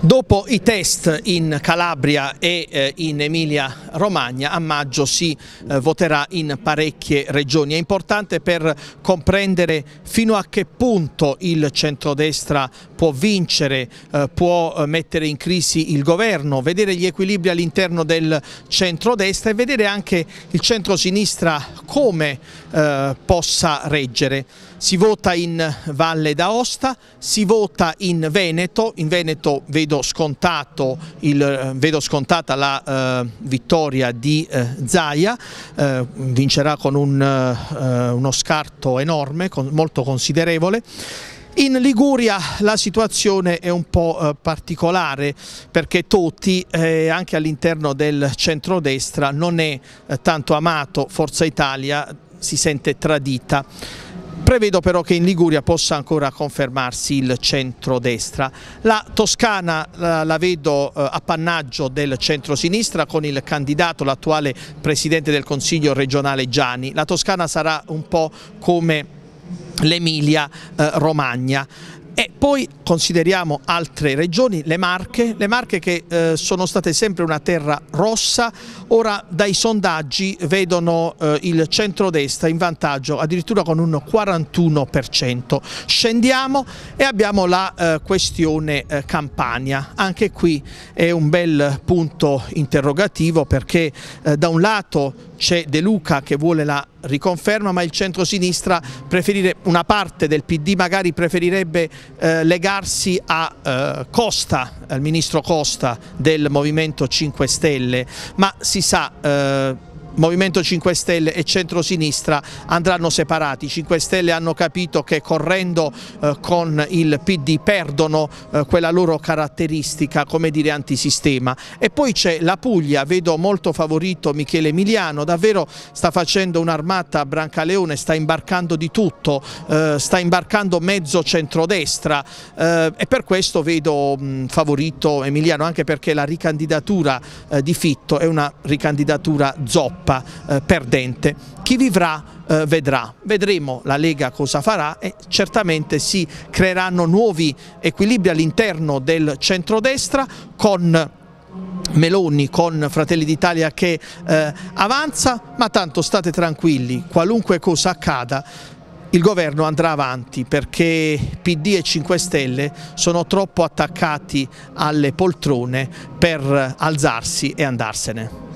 Dopo i test in Calabria e eh, in Emilia-Romagna, a maggio si eh, voterà in parecchie regioni. È importante per comprendere fino a che punto il centrodestra può vincere, eh, può mettere in crisi il governo, vedere gli equilibri all'interno del centrodestra e vedere anche il centrosinistra come possa reggere si vota in Valle d'Aosta, si vota in Veneto, in Veneto vedo, il, eh, vedo scontata la eh, vittoria di eh, Zaia, eh, vincerà con un, eh, uno scarto enorme, con, molto considerevole. In Liguria la situazione è un po' eh, particolare perché Totti anche all'interno del centrodestra non è tanto amato, Forza Italia si sente tradita. Prevedo però che in Liguria possa ancora confermarsi il centrodestra. La Toscana la, la vedo eh, appannaggio del centrosinistra con il candidato, l'attuale presidente del Consiglio regionale Gianni. La Toscana sarà un po' come l'Emilia eh, Romagna. Poi consideriamo altre regioni, le Marche, le Marche che eh, sono state sempre una terra rossa, ora dai sondaggi vedono eh, il centrodestra in vantaggio addirittura con un 41%. Scendiamo e abbiamo la eh, questione eh, Campania, anche qui è un bel punto interrogativo perché eh, da un lato c'è De Luca che vuole la riconferma ma il centro-sinistra una parte del PD magari preferirebbe eh, legarsi a eh, Costa, al ministro Costa del Movimento 5 Stelle ma si sa eh, Movimento 5 Stelle e centrosinistra andranno separati. I 5 Stelle hanno capito che correndo eh, con il PD perdono eh, quella loro caratteristica, come dire, antisistema. E poi c'è la Puglia, vedo molto favorito Michele Emiliano, davvero sta facendo un'armata a Brancaleone, sta imbarcando di tutto, eh, sta imbarcando mezzo centrodestra e per questo vedo favorito Emiliano, anche perché la ricandidatura di Fitto è una ricandidatura zoppa tappa eh, perdente. Chi vivrà eh, vedrà. Vedremo la Lega cosa farà e certamente si creeranno nuovi equilibri all'interno del centrodestra con Meloni con Fratelli d'Italia che eh, avanza, ma tanto state tranquilli, qualunque cosa accada il governo andrà avanti perché PD e 5 Stelle sono troppo attaccati alle poltrone per eh, alzarsi e andarsene.